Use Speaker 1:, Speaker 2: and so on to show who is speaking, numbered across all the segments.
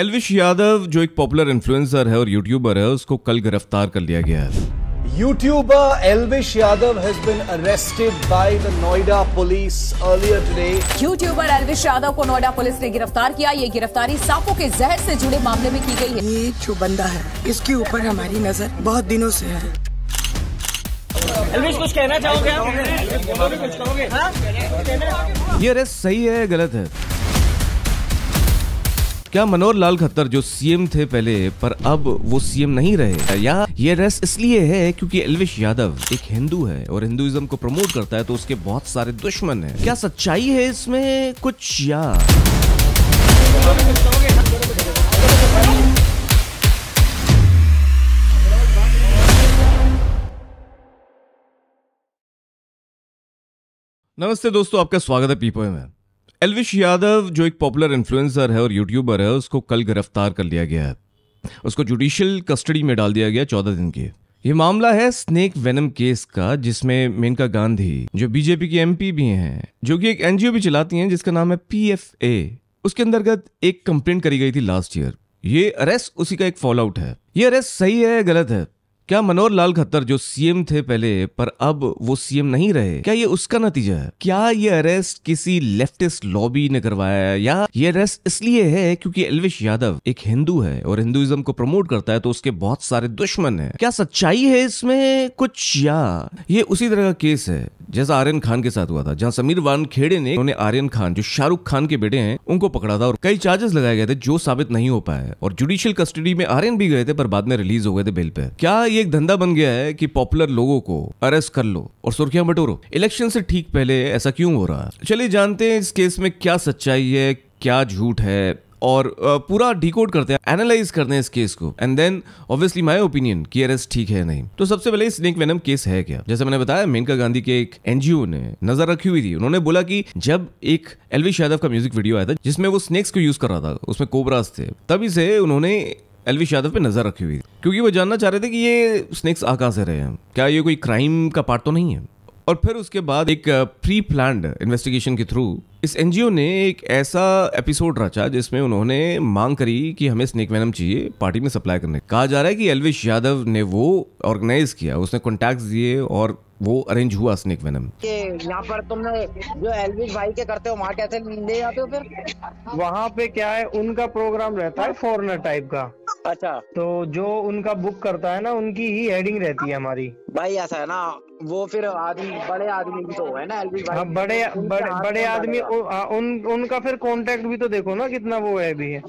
Speaker 1: एलविश यादव जो एक popular influencer है और यूट्यूबर है उसको कल गिरफ्तार कर लिया गया है YouTuber Elvish Yadav has been arrested by the Noida police earlier today YouTuber Elvish Yadav को नोएडा पुलिस ने गिरफ्तार किया ये गिरफ्तारी सांपों के जहर से जुड़े मामले में की गई है ये जो बंदा है इसके ऊपर हमारी नजर बहुत दिनों से है एलविश कुछ कहना चाहोगे हाँ? ये अरेस्ट सही है गलत है क्या मनोहर लाल खत्तर जो सीएम थे पहले पर अब वो सीएम नहीं रहे या ये रस इसलिए है क्योंकि एलविश यादव एक हिंदू है और हिंदुइज्म को प्रमोट करता है तो उसके बहुत सारे दुश्मन हैं क्या सच्चाई है इसमें कुछ या नमस्ते दोस्तों आपका स्वागत है पीपो में एलविश यादव जो एक पॉपुलर इन्फ्लुएंसर है और यूट्यूबर है उसको कल गिरफ्तार कर लिया गया है उसको जुडिशियल कस्टडी में डाल दिया गया चौदह दिन के ये मामला है स्नेक वेनम केस का जिसमें मेनका गांधी जो बीजेपी की एमपी भी हैं जो कि एक एनजीओ भी चलाती हैं जिसका नाम है पीएफए उसके अंतर्गत एक कंप्लेंट करी गई थी लास्ट ईयर ये अरेस्ट उसी का एक फॉलोआउट है ये अरेस्ट सही है या गलत है क्या मनोहर लाल खत्तर जो सीएम थे पहले पर अब वो सीएम नहीं रहे क्या ये उसका नतीजा है क्या ये अरेस्ट किसी लेफ्टिस्ट लॉबी ने करवाया है या ये अरेस्ट इसलिए है क्योंकि एलविश यादव एक हिंदू है और हिंदुइज्म को प्रमोट करता है तो उसके बहुत सारे दुश्मन है क्या सच्चाई है इसमें कुछ या ये उसी तरह का केस है जैसा आर्यन खान के साथ हुआ था जहां समीर वान खेड़े ने उन्हें आर्यन खान जो शाहरुख खान के बेटे हैं उनको पकड़ा था और कई चार्जेस लगाए गए थे जो साबित नहीं हो पाए और जुडिशियल कस्टडी में आर्यन भी गए थे पर बाद में रिलीज हो गए थे बेल पे क्या ये एक धंधा बन गया है कि पॉपुलर लोगों को अरेस्ट कर लो और सुर्खियां बटोरो इलेक्शन से ठीक पहले ऐसा क्यों हो रहा है चलिए जानते हैं इस केस में क्या सच्चाई है क्या झूठ है और पूरा डिकोड करते हैं एनालाइज करते हैं इस केस को and then obviously my opinion कि अरेस्ट ठीक है नहीं तो सबसे पहले स्नेक वेनम केस है क्या जैसे मैंने बताया मेनका गांधी के एक एनजीओ ने नजर रखी हुई थी उन्होंने बोला कि जब एक एलविश यादव का म्यूजिक वीडियो आया था जिसमें वो स्नेक्स को यूज कर रहा था उसमें कोबराज थे तभी से उन्होंने एलविश यादव पे नजर रखी हुई थी क्योंकि वो जानना चाह रहे थे कि ये स्नेक्स आ से रहे हैं क्या ये कोई क्राइम का पार्ट तो नहीं है और फिर उसके बाद एक प्री प्लान इन्वेस्टिगेशन के थ्रू इस एनजीओ ने एक ऐसा एपिसोड रचा जिसमें उन्होंने मांग करी कि हमें स्नेक वैनम चाहिए पार्टी में सप्लाई करने कहा जा रहा है कि एलविश यादव ने वो ऑर्गेनाइज किया उसने कॉन्टेक्ट दिए और वो अरेंज हुआ स्नेक वैनम यहाँ पर तुमने जो एलविश भाई के करते हो वहाँ कैसे ले जाते हो फिर वहाँ पे क्या है उनका प्रोग्राम रहता है फॉरनर टाइप का अच्छा तो जो उनका बुक करता है ना उनकी ही हेडिंग रहती है हमारी भाई ऐसा है ना वो फिर आदमी बड़े आदमी भी तो है ना एलबी भाई हाँ बड़े बड़े बड़े आदमी उन उनका फिर कांटेक्ट भी तो देखो ना कितना वो है भी है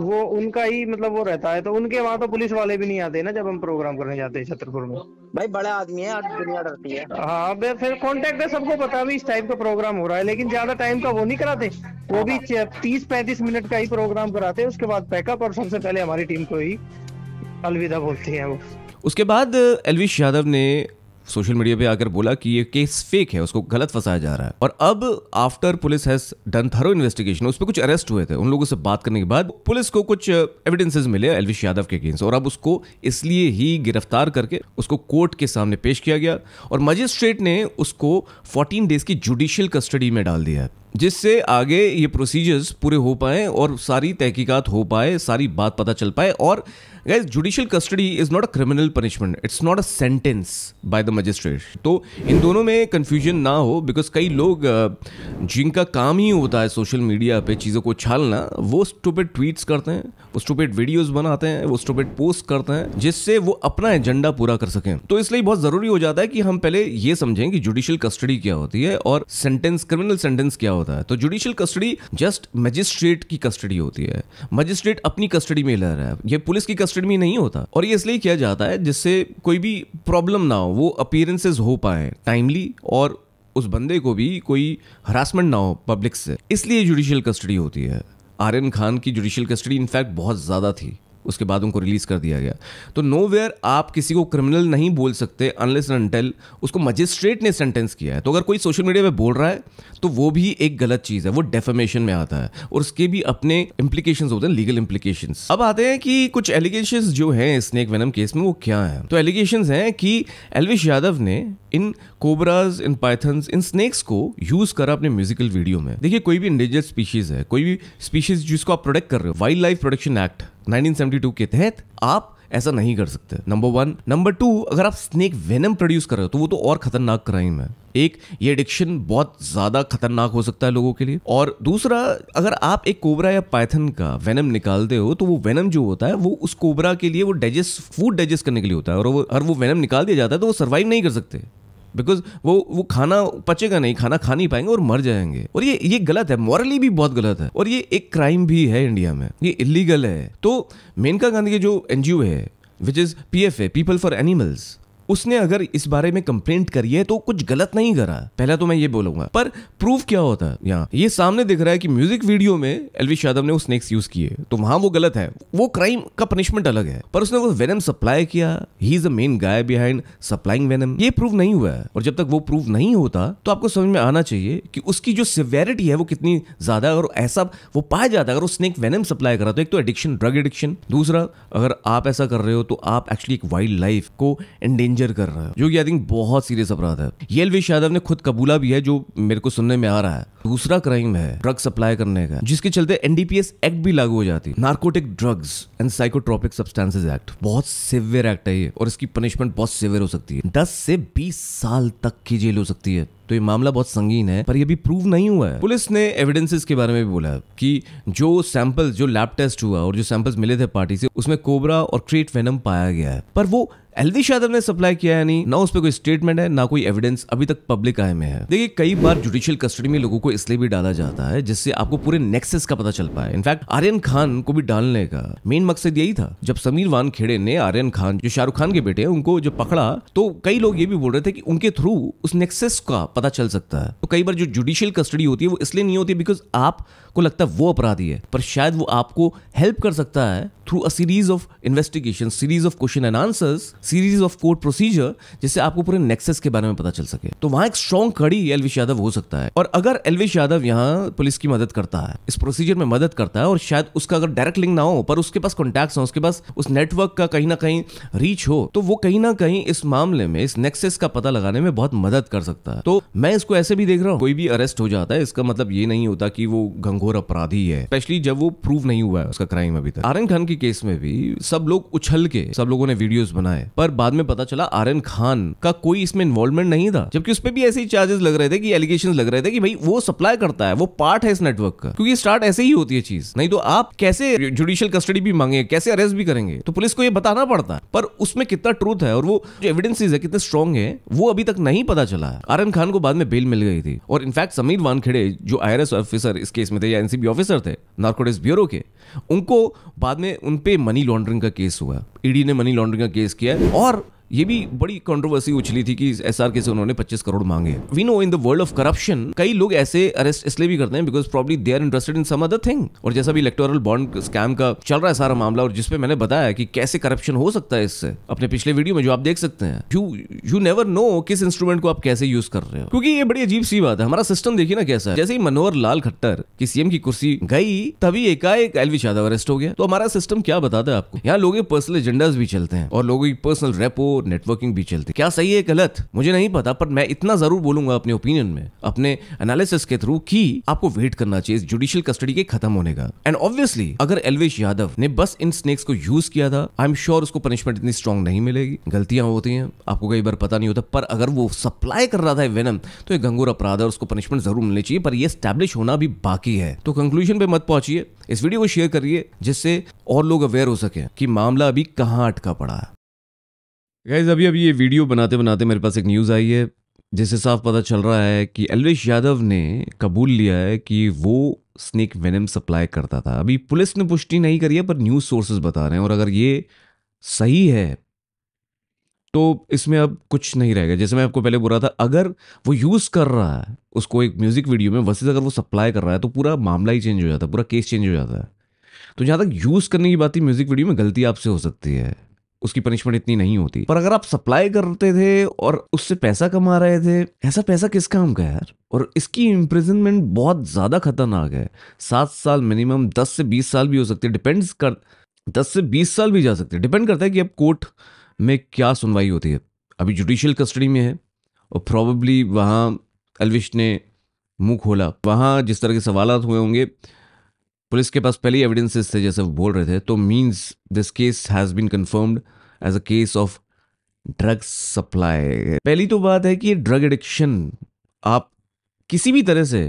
Speaker 1: वो उनका ही मतलब वो रहता है तो उनके वहाँ तो पुलिस वाले भी नहीं आते ना जब हम प्रोग्राम करने जाते हैं छतरपुर में भाई बड़े आदमी है दुनिया डरती है हाँ भाई फिर कॉन्टेक्ट है सबको पता भी इस टाइप का प्रोग्राम हो रहा है लेकिन ज्यादा टाइम का तो वो नहीं कराते वो भी तीस पैंतीस मिनट का ही प्रोग्राम कराते हैं उसके बाद पैकअप और सबसे पहले हमारी टीम को ही अलविदा बोलती है वो उसके बाद एलविश यादव ने सोशल मीडिया पे आकर बोला कि ये केस फेक है उसको गलत फंसाया जा रहा है और अब after police has done thorough investigation उस पर कुछ अरेस्ट हुए थे उन लोगों से बात करने के बाद पुलिस को कुछ एविडेंसेस मिले एलविश यादव के अगेंस्ट और अब उसको इसलिए ही गिरफ्तार करके उसको कोर्ट के सामने पेश किया गया और मजिस्ट्रेट ने उसको फोर्टीन डेज की जुडिशियल कस्टडी में डाल दिया है जिससे आगे ये प्रोसीजर्स पूरे हो पाएँ और सारी तहकीकात हो पाए सारी बात पता चल पाए और guess judicial custody is not a criminal punishment it's not a sentence by the magistrate तो इन दोनों में कन्फ्यूजन ना हो बिकॉज कई लोग जिनका काम ही होता है सोशल मीडिया पे चीज़ों को छालना वो स्टूपेड ट्वीट्स करते हैं वो स्टूपेड वीडियोस बनाते हैं वो स्टूपेड पोस्ट करते हैं जिससे वो अपना एजेंडा पूरा कर सकें तो इसलिए बहुत ज़रूरी हो जाता है कि हम पहले ये समझें कि जुडिशियल कस्टडी क्या होती है और सेंटेंस क्रिमिनल सेंटेंस क्या होता है होता है तो जुडिशियल कस्टडी जस्ट मजिस्ट्रेट की कस्टडी होती है मजिस्ट्रेट अपनी कस्टडी में ले रहा है ये पुलिस की कस्टडी में नहीं होता और ये इसलिए किया जाता है जिससे कोई भी प्रॉब्लम ना हो वो अपियरेंसेज हो पाए टाइमली और उस बंदे को भी कोई हरासमेंट ना हो पब्लिक से इसलिए जुडिशियल कस्टडी होती है आर्यन खान की जुडिशियल कस्टडी इनफैक्ट बहुत ज़्यादा थी उसके बाद उनको रिलीज़ कर दिया गया तो नो वेयर आप किसी को क्रिमिनल नहीं बोल सकते अनलेस अनटेल उसको मजिस्ट्रेट ने सेंटेंस किया है तो अगर कोई सोशल मीडिया पे बोल रहा है तो वो भी एक गलत चीज़ है वो डेफेमेशन में आता है और उसके भी अपने इंप्लीकेशन होते हैं लीगल इंप्लीकेशन अब आते हैं कि कुछ एलिगेशन जो हैं स्नेक वेनम केस में वो क्या है तो एलिगेशन हैं कि एलविश यादव ने इन कोबराज इन पाइथन्स इन स्नेक्स को यूज करा अपने म्यूजिकल वीडियो में देखिए कोई भी इंडिजियस स्पीशीज है कोई भी स्पीशीज जिसको आप प्रोटेक्ट कर रहे हो वाइल्ड लाइफ प्रोटेक्शन एक्ट 1972 के तहत आप ऐसा नहीं कर सकते नंबर वन नंबर टू अगर आप स्नेक वेनम प्रोड्यूस कर रहे हो तो वो तो और खतरनाक क्राइम है एक ये एडिक्शन बहुत ज़्यादा खतरनाक हो सकता है लोगों के लिए और दूसरा अगर आप एक कोबरा या पाइथन का वेनम निकालते हो तो वो वेनम जो होता है वो उस कोबरा के लिए वो डाइजेस्ट फूड डाइजेस्ट करने के लिए होता है और वो अगर वो वेनम निकाल दिया जाता है तो वो सर्वाइव नहीं कर सकते बिकॉज वो वो खाना पचेगा नहीं खाना खा नहीं पाएंगे और मर जाएंगे और ये ये गलत है मॉरली भी बहुत गलत है और ये एक क्राइम भी है इंडिया में ये इलीगल है तो मेनका गांधी के जो एनजीओ है which is P F A people for animals उसने अगर इस बारे में कंप्लेंट करी है तो कुछ गलत नहीं करा पहला तो मैं ये बोलूंगा पर प्रूफ क्या होता है यहाँ ये सामने दिख रहा है कि म्यूजिक वीडियो में एलविश यादव ने वो स्नेक्स यूज किए तो वहां वो गलत है वो क्राइम का पनिशमेंट अलग है पर उसने वो वेनम सप्लाई किया he is a main guy behind supplying venom ये प्रूफ नहीं हुआ है और जब तक वो प्रूफ नहीं होता तो आपको समझ में आना चाहिए कि उसकी जो सिवेरिटी है वो कितनी ज्यादा अगर ऐसा वो पाया जाता है अगर वो स्नेक वेनम सप्लाई करा तो एक तो एडिक्शन ड्रग एडिक्शन दूसरा अगर आप ऐसा कर रहे हो तो आप एक्चुअली एक वाइल्ड लाइफ को एंडेंजर इंजर कर रहे हो जो कि आई थिंक बहुत सीरियस अपराध है ये एलवेश यादव ने खुद कबूला भी है जो मेरे को सुनने में आ रहा है दूसरा क्राइम है ड्रग सप्लाई करने का जिसके चलते एनडीपीएस एक्ट भी लागू हो जाती है narcotic drugs and psychotropic substances act बहुत सिवियर एक्ट है ये और इसकी पनिशमेंट बहुत सिवियर हो सकती है दस से बीस साल तक की जेल हो सकती है तो ये मामला बहुत संगीन है पर ये भी प्रूव नहीं हुआ है पुलिस ने एविडेंसेस के बारे में भी बोला कि जो सैंपल जो लैब टेस्ट हुआ और जो सैंपल्स मिले थे पार्टी से उसमें कोबरा और क्रेट वेनम पाया गया है पर वो एलविश यादव ने सप्लाई किया है नहीं ना उस पर कोई स्टेटमेंट है ना कोई एविडेंस अभी तक पब्लिक आय में है देखिए कई बार जुडिशियल कस्टडी में लोगों को इसलिए भी डाला जाता है जिससे आपको पूरे नेक्सेस का पता चल पाए इनफैक्ट आर्यन खान को भी डालने का मेन मकसद यही था जब समीर वान खेड़े ने आर्यन खान जो शाहरुख खान के बेटे हैं उनको जो पकड़ा तो कई लोग ये भी बोल रहे थे कि उनके थ्रू उस नेक्सेस का पता चल सकता है तो कई बार जो जुडिशियल कस्टडी होती है वो इसलिए नहीं होती बिकॉज आपको लगता है वो अपराधी है पर शायद वो आपको हेल्प कर सकता है through a series of investigation series of question and answers series of court procedure जिससे आपको पूरे नेक्सेस के बारे में पता चल सके तो वहां एक स्ट्रॉन्ग कड़ी एलविश यादव हो सकता है और अगर एलविश यादव यहाँ पुलिस की मदद करता है इस प्रोसीजर में मदद करता है और शायद उसका अगर डायरेक्ट लिंक ना हो पर उसके पास कॉन्टैक्ट हो उसके पास उस नेटवर्क का कहीं ना कहीं रीच हो तो वो कहीं ना कहीं इस मामले में इस नेक्सेस का पता लगाने में बहुत मदद कर सकता है तो मैं इसको ऐसे भी देख रहा हूँ कोई भी अरेस्ट हो जाता है इसका मतलब ये नहीं होता कि वो घंघोर अपराधी है स्पेशली जब वो प्रूव नहीं हुआ है उसका क्राइम अभी तक आर्यन खान के केस में भी सब लोग उछल के सब लोगों ने वीडियोस बनाए पर बाद में पता चला आर्यन खान का कोई इसमें इन्वॉल्वमेंट नहीं था जबकि उस पर भी ऐसे चार्जेस लग रहे थे कि एलिगेशन लग रहे थे कि भाई वो सप्लाई करता है वो पार्ट है इस नेटवर्क का क्योंकि स्टार्ट ऐसे ही होती है चीज नहीं तो आप कैसे जुडिशियल कस्टडी भी मांगे कैसे अरेस्ट भी करेंगे तो पुलिस को ये बताना पड़ता है पर उसमें कितना ट्रूथ है और वो जो एविडेंसीज है कितने स्ट्रॉन्ग है वो अभी तक नहीं पता चला है आर्यन खान को बाद में बेल मिल गई थी और इनफैक्ट समीर वानखेड़े जो आई ऑफिसर इस केस में थे या एनसीबी ऑफिसर थे नार्कोटिक्स ब्यूरो के उनको बाद में उनपे मनी लॉन्ड्रिंग का केस हुआ ईडी e ने मनी लॉन्ड्रिंग का केस किया और ये भी बड़ी कंट्रोवर्सी उछली थी कि एस आर के से उन्होंने 25 करोड़ मांगे we know in the world of corruption कई लोग ऐसे अरेस्ट इसलिए भी करते हैं because probably they are interested in some other thing और जैसा भी इलेक्टोरल बॉन्ड स्कैम का चल रहा है सारा मामला और जिसपे मैंने बताया कि कैसे करप्शन हो सकता है इससे अपने पिछले वीडियो में जो आप देख सकते हैं यू यू नेवर नो किस इंस्ट्रूमेंट को आप कैसे यूज कर रहे हो क्योंकि ये बड़ी अजीब सी बात है हमारा सिस्टम देखिए ना कैसा है जैसे ही मनोहर लाल खट्टर की सीएम की कुर्सी गई तभी एकाएक एलवी यादव अरेस्ट हो गया तो हमारा सिस्टम क्या बताता है आपको यहाँ लोगों के पर्सनल एजेंडाज भी चलते हैं और लोगों की पर्सनल रेपो नेटवर्किंग भी चलती क्या सही है गलत मुझे नहीं पता पर मैं इतना जरूर बोलूंगा अपने ओपिनियन में अपने एनालिसिस के थ्रू कि आपको वेट करना चाहिए जुडिशियल कस्टडी के खत्म होने का एंड ऑब्वियसली अगर एलवेश यादव ने बस इन स्नेक्स को यूज किया था आई एम श्योर उसको पनिशमेंट इतनी स्ट्रॉन्ग नहीं मिलेगी गलतियां होती हैं आपको कई बार पता नहीं होता पर अगर वो सप्लाई कर रहा था वेनम तो एक गंगोर अपराध है उसको पनिशमेंट जरूर मिलनी चाहिए पर यह स्टैब्लिश होना भी बाकी है तो कंक्लूजन पे मत पहुंचिए इस वीडियो को शेयर करिए जिससे और लोग अवेयर हो सके कि मामला अभी कहां अटका पड़ा है गैज अभी अभी ये वीडियो बनाते बनाते मेरे पास एक न्यूज़ आई है जिससे साफ पता चल रहा है कि अलवेश यादव ने कबूल लिया है कि वो स्नेक वेनम सप्लाई करता था अभी पुलिस ने पुष्टि नहीं करी है पर न्यूज़ सोर्सेज बता रहे हैं और अगर ये सही है तो इसमें अब कुछ नहीं रहेगा जैसे मैं आपको पहले बोल रहा था अगर वो यूज़ कर रहा है उसको एक म्यूज़िक वीडियो में वसीज अगर वो सप्लाई कर रहा है तो पूरा मामला ही चेंज हो जाता है पूरा केस चेंज हो जाता है तो जहाँ तक यूज़ करने की बात थी म्यूज़िक वीडियो में गलती आपसे हो सकती है उसकी पनिशमेंट इतनी नहीं होती पर अगर आप सप्लाई करते थे और उससे पैसा कमा रहे थे ऐसा पैसा किस काम का यार और इसकी इम्प्रिजनमेंट बहुत ज़्यादा खतरनाक है सात साल मिनिमम दस से बीस साल भी हो सकते हैं डिपेंड्स कर दस से बीस साल भी जा सकते हैं डिपेंड करता है कि अब कोर्ट में क्या सुनवाई होती है अभी जुडिशियल कस्टडी में है और प्रॉब्ली वहाँ अलविश ने मुंह खोला वहाँ जिस तरह के सवालत हुए होंगे पुलिस के पास पहले एविडेंसेस थे जैसे वो बोल रहे थे तो means this case has been confirmed as a case of drug supply पहली तो बात है कि ये ड्रग एडिक्शन आप किसी भी तरह से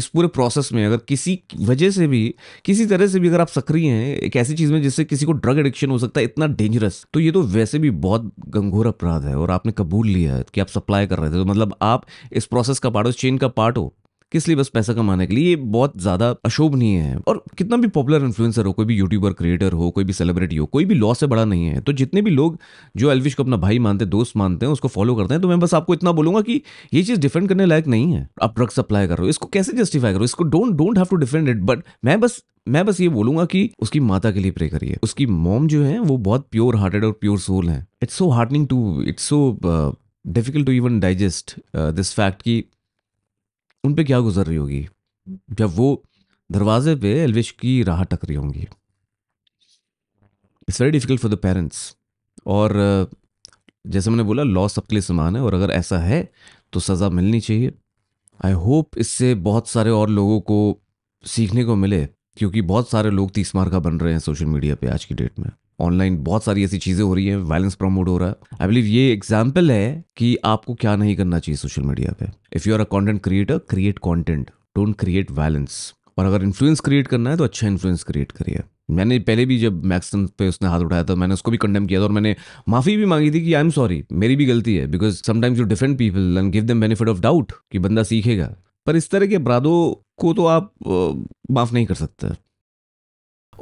Speaker 1: इस पूरे प्रोसेस में अगर किसी वजह से भी किसी तरह से भी अगर आप सक्रिय हैं एक ऐसी चीज़ में जिससे किसी को ड्रग एडिक्शन हो सकता है इतना डेंजरस तो ये तो वैसे भी बहुत गंघोर अपराध है और आपने कबूल लिया है कि आप सप्लाई कर रहे थे तो मतलब आप इस प्रोसेस का पार्ट हो चेन का पार्ट हो किस लिए बस पैसा कमाने के लिए ये बहुत ज्यादा अशोभनीय है और कितना भी पॉपुलर इन्फ्लुएंसर हो कोई भी यूट्यूबर क्रिएटर हो कोई भी सेलिब्रिटी हो कोई भी लॉ से बड़ा नहीं है तो जितने भी लोग जो एलविश को अपना भाई मानते हैं दोस्त मानते हैं उसको फॉलो करते हैं तो मैं बस आपको इतना बोलूंगा कि ये चीज डिफेंड करने लायक नहीं है आप ड्रग्स सप्लाई करो इसको कैसे जस्टिफाई करो इसको don't don't have to defend it but मैं बस मैं बस ये बोलूंगा कि उसकी माता के लिए प्रे करिए उसकी मॉम जो है वो बहुत प्योर हार्टेड और प्योर सोल है it's so heartening to it's so difficult to even digest this fact कि उन पर क्या गुजर रही होगी जब वो दरवाजे पे एलविश की राह टक रही होंगी it's very difficult for the parents और जैसे मैंने बोला लॉ सबके लिए समान है और अगर ऐसा है तो सज़ा मिलनी चाहिए आई होप इससे बहुत सारे और लोगों को सीखने को मिले क्योंकि बहुत सारे लोग तीस मार का बन रहे हैं सोशल मीडिया पे आज की डेट में ऑनलाइन बहुत सारी ऐसी चीज़ें हो रही है वायलेंस प्रमोट हो रहा है आई बिलीव ये एग्जाम्पल है कि आपको क्या नहीं करना चाहिए सोशल मीडिया पे if you are a content creator create content don't create violence और अगर इन्फ्लुएंस क्रिएट करना है तो अच्छा इन्फ्लुएंस क्रिएट करिए मैंने पहले भी जब मैक्सन पे उसने हाथ उठाया था मैंने उसको भी कंडेम किया था और मैंने माफ़ी भी मांगी थी कि आई एम सॉरी मेरी भी गलती है because sometimes you different people and give them benefit of doubt कि बंदा सीखेगा पर इस तरह के अपराधों को तो आप माफ़ नहीं कर सकते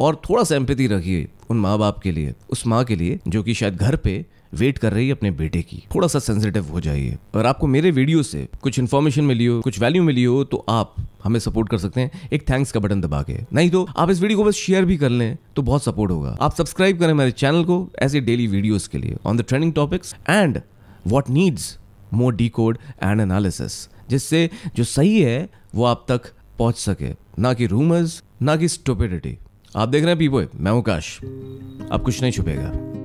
Speaker 1: और थोड़ा सा एम्पति रखिए उन माँ बाप के लिए उस माँ के लिए जो कि शायद घर पे वेट कर रही है अपने बेटे की थोड़ा सा सेंसिटिव हो जाइए अगर आपको मेरे वीडियो से कुछ इन्फॉर्मेशन मिली हो कुछ वैल्यू मिली हो तो आप हमें सपोर्ट कर सकते हैं एक थैंक्स का बटन दबा के नहीं तो आप इस वीडियो को बस शेयर भी कर लें तो बहुत सपोर्ट होगा आप सब्सक्राइब करें मेरे चैनल को ऐसे डेली वीडियोज़ के लिए on the trending topics and what needs more decode and analysis जिससे जो सही है वो आप तक पहुंच सके ना कि रूमर्स ना कि स्टोपिडिटी आप देख रहे हैं पीपो मैं हूं काश अब कुछ नहीं छुपेगा